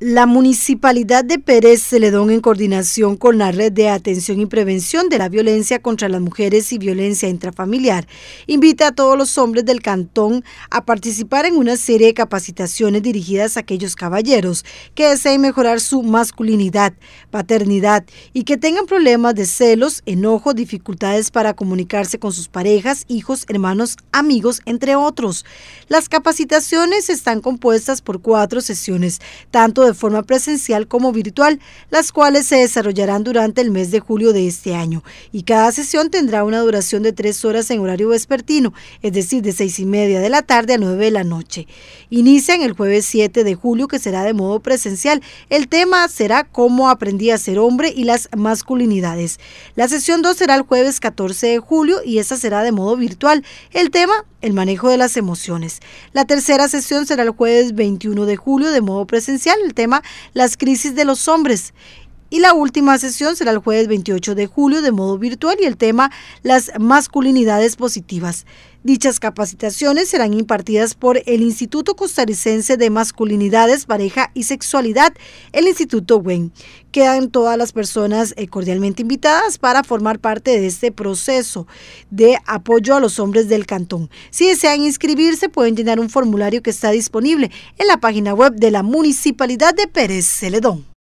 La Municipalidad de Pérez Celedón, en coordinación con la Red de Atención y Prevención de la Violencia contra las Mujeres y Violencia Intrafamiliar, invita a todos los hombres del cantón a participar en una serie de capacitaciones dirigidas a aquellos caballeros que deseen mejorar su masculinidad, paternidad y que tengan problemas de celos, enojo, dificultades para comunicarse con sus parejas, hijos, hermanos, amigos, entre otros. Las capacitaciones están compuestas por cuatro sesiones, tanto de de forma presencial como virtual, las cuales se desarrollarán durante el mes de julio de este año. Y cada sesión tendrá una duración de tres horas en horario vespertino, es decir, de seis y media de la tarde a nueve de la noche. Inician el jueves 7 de julio, que será de modo presencial. El tema será cómo aprendí a ser hombre y las masculinidades. La sesión 2 será el jueves 14 de julio y esa será de modo virtual. El tema, el manejo de las emociones. La tercera sesión será el jueves 21 de julio de modo presencial tema las crisis de los hombres y la última sesión será el jueves 28 de julio de modo virtual y el tema las masculinidades positivas. Dichas capacitaciones serán impartidas por el Instituto Costarricense de Masculinidades, Pareja y Sexualidad, el Instituto WEN. Quedan todas las personas eh, cordialmente invitadas para formar parte de este proceso de apoyo a los hombres del cantón. Si desean inscribirse, pueden llenar un formulario que está disponible en la página web de la Municipalidad de Pérez Celedón.